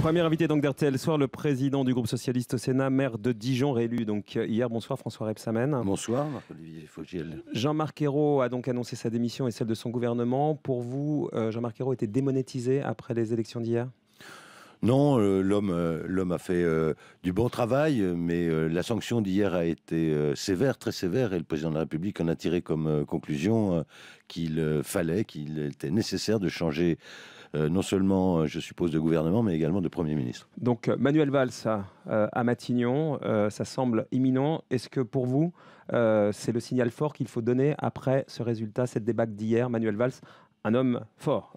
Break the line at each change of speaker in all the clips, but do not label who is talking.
Premier invité donc d'RTL Soir, le président du groupe socialiste au Sénat, maire de Dijon, réélu donc euh, hier. Bonsoir François Rebsamen. Bonsoir Marc-Olivier Fogiel. Jean-Marc Ayrault a donc annoncé sa démission et celle de son gouvernement. Pour vous, euh, Jean-Marc Ayrault était démonétisé après les élections d'hier
non, euh, euh, l'homme, a fait euh, du bon travail, mais la sanction d'hier a été sévère, très sévère, et le président de la République en a tiré comme conclusion qu'il fallait, qu'il était nécessaire de changer non seulement, je suppose, de gouvernement, mais également de Premier ministre.
Donc Manuel Valls à Matignon, ça semble imminent. Est-ce que pour vous, c'est le signal fort qu'il faut donner après ce résultat, cette débâcle d'hier Manuel Valls, un homme fort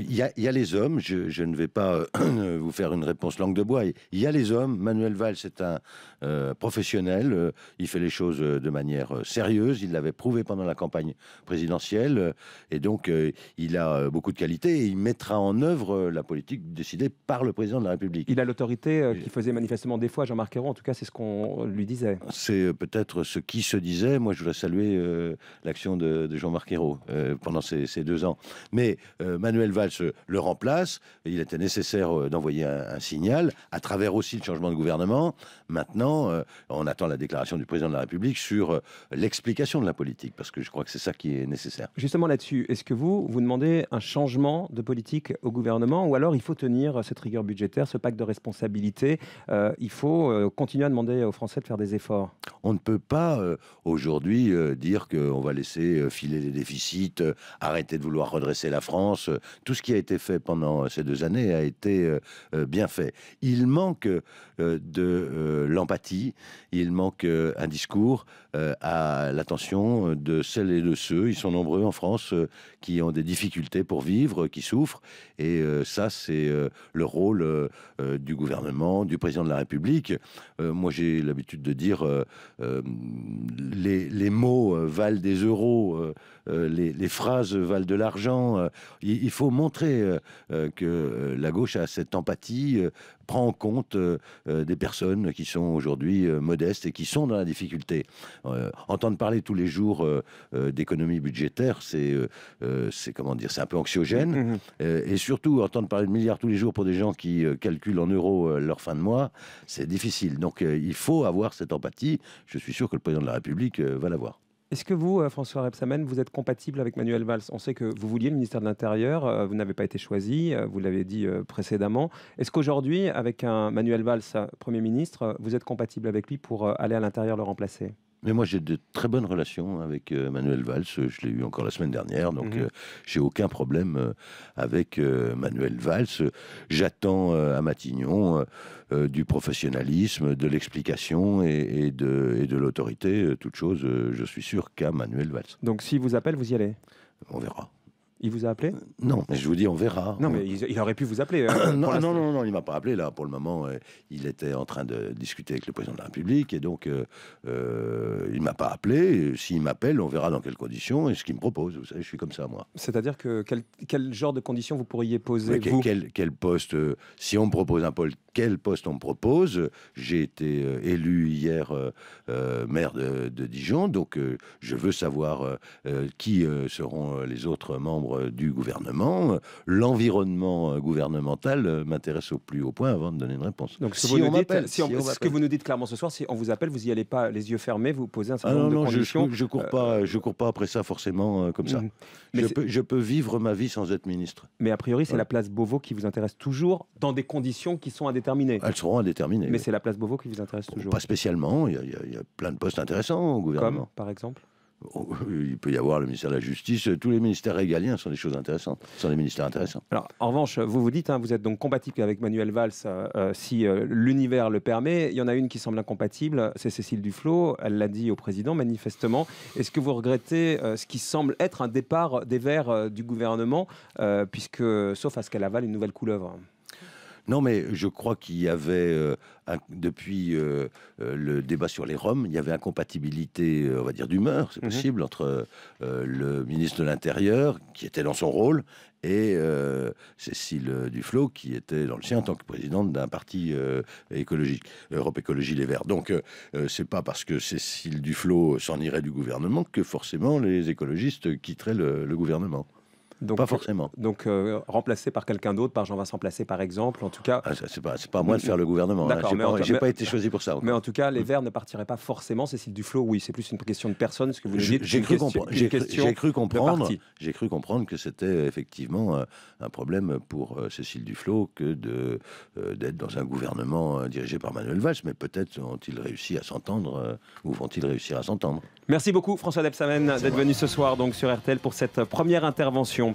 il y,
a, les hommes, je, ne vais pas euh, vous faire une réponse langue de bois, il y a les hommes, Manuel Valls est un euh, professionnel, euh, il fait les choses de manière sérieuse, il l'avait prouvé pendant la campagne présidentielle, et donc il a beaucoup de qualités, et il mettra
en œuvre la politique décidée par le président de la République. Il a l'autorité qui faisait manifestement des fois Jean-Marc Ayrault, en tout cas c'est ce qu'on lui disait.
C'est peut-être ce qui se disait, moi je voudrais saluer l'action de, Jean-Marc Ayrault pendant ces, ces, deux ans, mais Manuel Valls le remplace. Il était nécessaire euh, d'envoyer un, signal à travers aussi le changement de gouvernement. Maintenant, euh, on attend la déclaration du président de la République sur euh, l'explication de la politique, parce que je crois que c'est ça qui est nécessaire.
Justement là-dessus, est-ce que vous, vous demandez un changement de politique au gouvernement, ou alors il faut tenir cette rigueur budgétaire, ce pacte de responsabilité Il faut continuer à demander aux Français de faire des efforts
On ne peut pas aujourd'hui dire qu'on va laisser filer les déficits, arrêter de vouloir redresser la France. Tout ce qui a été fait pendant euh, ces deux années a été euh, euh, bien fait. Il manque de l'empathie, il manque un discours à l'attention de celles et de ceux, ils sont nombreux en France, qui ont des difficultés pour vivre, qui souffrent. Et ça, c'est le rôle du gouvernement, du président de la République. moi, j'ai l'habitude de dire, les, mots valent des euros, les, les phrases valent de l'argent. il faut montrer montrer euh, euh, que euh, la gauche a cette empathie, prend en compte des personnes qui sont aujourd'hui modestes et qui sont dans la difficulté. entendre parler tous les jours d'économie budgétaire, c'est c'est comment dire, c'est un peu anxiogène. Mmh, mmh. et surtout, entendre parler de milliards tous les jours pour des gens qui calculent en euros leur fin de mois, c'est difficile. Donc, il faut avoir cette empathie. Je suis sûr que le président de la République va l'avoir.
Est-ce que vous, euh, François Rebsamen, vous êtes compatible avec Manuel Valls On sait que vous vouliez le ministère de l'Intérieur, euh, vous n'avez pas été choisi, euh, vous l'avez dit précédemment. Est-ce qu'aujourd'hui, avec un Manuel Valls, Premier ministre, vous êtes compatible avec lui pour aller à l'intérieur le remplacer
mais moi, j'ai de très bonnes relations avec euh, Manuel Valls. Je l'ai eu encore la semaine dernière, donc mhm. euh, j'ai aucun problème euh, avec Manuel Valls. J'attends à Matignon du professionnalisme, de l'explication et, de, de l'autorité. Toute chose, je suis sûr qu'à Manuel Valls.
Donc, s'il vous appelle, vous y allez On verra. Il vous a appelé euh, Non, mais je vous dis, on verra. Non, mais il, aurait pu vous appeler.
Euh, non, non, non, non, il m'a pas appelé là. Pour le moment, euh, il était en train de discuter avec le président de la République et donc il m'a pas appelé. S'il m'appelle, on verra dans quelles conditions et ce qu'il me propose. Vous savez, je suis comme ça moi.
C'est-à-dire que quel, genre de conditions vous pourriez
poser quel, poste Si on me propose un, poste, quel poste on propose. J'ai été euh, élu hier euh, euh, maire de, Dijon, donc je veux savoir qui seront les autres membres du gouvernement. L'environnement gouvernemental m'intéresse au plus haut point avant de donner une réponse. Donc, ce, si on on, ce que vous
nous dites clairement ce soir, si on vous appelle, vous n'y allez pas les yeux fermés, vous posez un certain ah nombre de conditions. Je, je cours
pas, je cours
pas après ça forcément comme ça. Mm-hmm. je, peux, vivre ma vie sans être ministre. Mais a priori, c'est la place Beauvau qui vous intéresse toujours dans des conditions qui sont indéterminées elles seront
indéterminées. Mais c'est la
place Beauvau qui vous intéresse toujours Pas
spécialement. Il y, a, plein de postes intéressants au gouvernement. Comme, par exemple oh, il peut y avoir le ministère de la Justice, euh, tous les ministères régaliens sont des choses intéressantes, sont des ministères intéressants.
en revanche, vous vous dites, hein, vous êtes donc compatible avec Manuel Valls euh, euh, si l'univers le permet. Il y en a une qui semble incompatible, c'est Cécile Duflot. Elle l'a dit au président, manifestement. Est-ce que vous regrettez ce qui semble être un départ des Verts du gouvernement, puisque, sauf à ce qu'elle avale une nouvelle couleuvre
non, mais je crois qu'il y avait, euh, depuis euh, euh, le débat sur les Roms, il y avait incompatibilité, on va dire, d'humeur, c'est mhm. possible, entre le ministre de l'Intérieur, qui était dans son rôle, et Cécile Duflot, qui était dans le sien en tant que présidente d'un parti écologique, Europe Écologie Les Verts. Donc, c'est pas parce que Cécile Duflot s'en irait du gouvernement que forcément les écologistes quitteraient le gouvernement. Donc, pas forcément.
Euh, donc euh, remplacé par quelqu'un d'autre, par Jean-Vincent Placé par exemple, en tout cas... Ah, c'est pas, pas, à moi de faire le gouvernement, hein. j'ai pas, pas été choisi pour ça. Mais en tout cas, les Verts ne partiraient pas forcément, Cécile Duflo, oui, c'est plus une question de personne, ce que vous dites. J'ai cru,
comprendre, j'ai cru comprendre que c'était euh, effectivement un problème pour Cécile Duflo que d'être dans un gouvernement dirigé par Manuel Valls, mais peut-être ont-ils réussi à s'entendre ou vont-ils réussir à s'entendre.
Merci beaucoup François Debsamen d'être venu ce soir donc sur RTL pour cette première intervention.